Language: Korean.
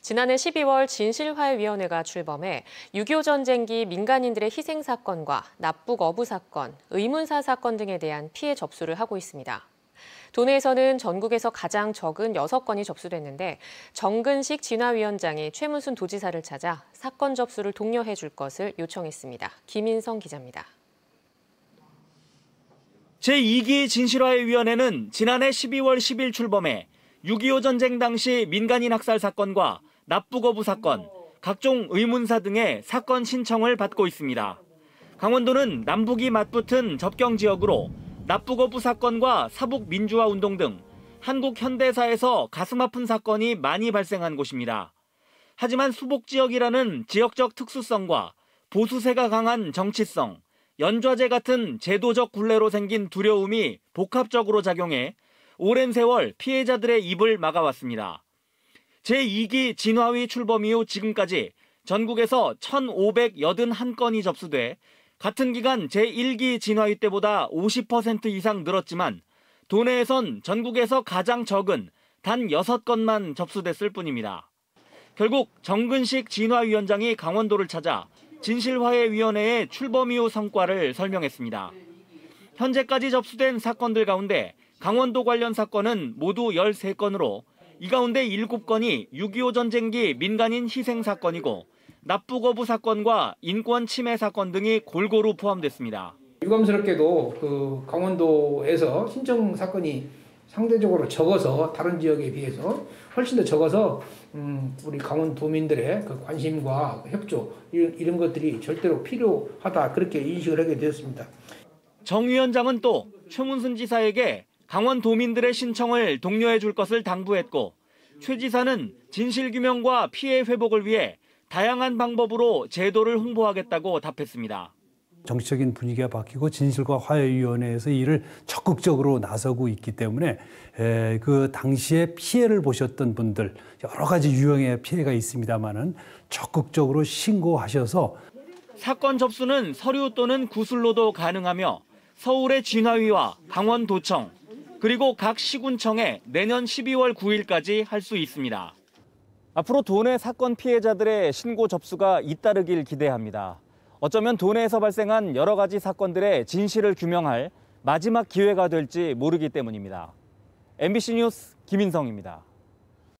지난해 12월 진실화해위원회가 출범해 6.25 전쟁기 민간인들의 희생 사건과 납북 어부 사건, 의문사 사건 등에 대한 피해 접수를 하고 있습니다. 도내에서는 전국에서 가장 적은 6건이 접수됐는데 정근식 진화위원장이 최문순 도지사를 찾아 사건 접수를 독려해 줄 것을 요청했습니다. 김인성 기자입니다. 제2기 진실화해위원회는 지난해 12월 10일 출범해 6.25 전쟁 당시 민간인 학살 사건과 납북어부 사건, 각종 의문사 등의 사건 신청을 받고 있습니다. 강원도는 남북이 맞붙은 접경 지역으로 납북어부 사건과 사북 민주화 운동 등 한국 현대사에서 가슴 아픈 사건이 많이 발생한 곳입니다. 하지만 수복 지역이라는 지역적 특수성과 보수세가 강한 정치성, 연좌제 같은 제도적 굴레로 생긴 두려움이 복합적으로 작용해 오랜 세월 피해자들의 입을 막아왔습니다. 제2기 진화위 출범 이후 지금까지 전국에서 1,581건이 접수돼 같은 기간 제1기 진화위 때보다 50% 이상 늘었지만 도내에선 전국에서 가장 적은 단 6건만 접수됐을 뿐입니다. 결국 정근식 진화위원장이 강원도를 찾아 진실화해위원회의 출범 이후 성과를 설명했습니다. 현재까지 접수된 사건들 가운데 강원도 관련 사건은 모두 13건으로 이 가운데 7건이 6.25 전쟁기 민간인 희생 사건이고 납북어부 사건과 인권 침해 사건 등이 골고루 포함됐습니다. 유감스럽게도 그 강원도에서 신청 사건이 상대적으로 적어서 다른 지역에 비해서 훨씬 더 적어서 음 우리 강원도민들의 그 관심과 협조 이런 것들이 절대로 필요하다 그렇게 인식을 하게 되었습니다. 정 위원장은 또 최문순 지사에게 강원도민들의 신청을 독려해 줄 것을 당부했고 최 지사는 진실규명과 피해 회복을 위해 다양한 방법으로 제도를 홍보하겠다고 답했습니다. 정치적인 분위기가 바뀌고 진실과 화해위원회에서 일을 적극적으로 나서고 있기 때문에 그 당시에 피해를 보셨던 분들 여러 가지 유형의 피해가 있습니다만은 적극적으로 신고하셔서 사건 접수는 서류 또는 구술로도 가능하며 서울의 진화위와 강원도청, 그리고 각 시군청에 내년 12월 9일까지 할 수 있습니다. 앞으로 도내 사건 피해자들의 신고 접수가 잇따르길 기대합니다. 어쩌면 도내에서 발생한 여러 가지 사건들의 진실을 규명할 마지막 기회가 될지 모르기 때문입니다. MBC 뉴스 김인성입니다.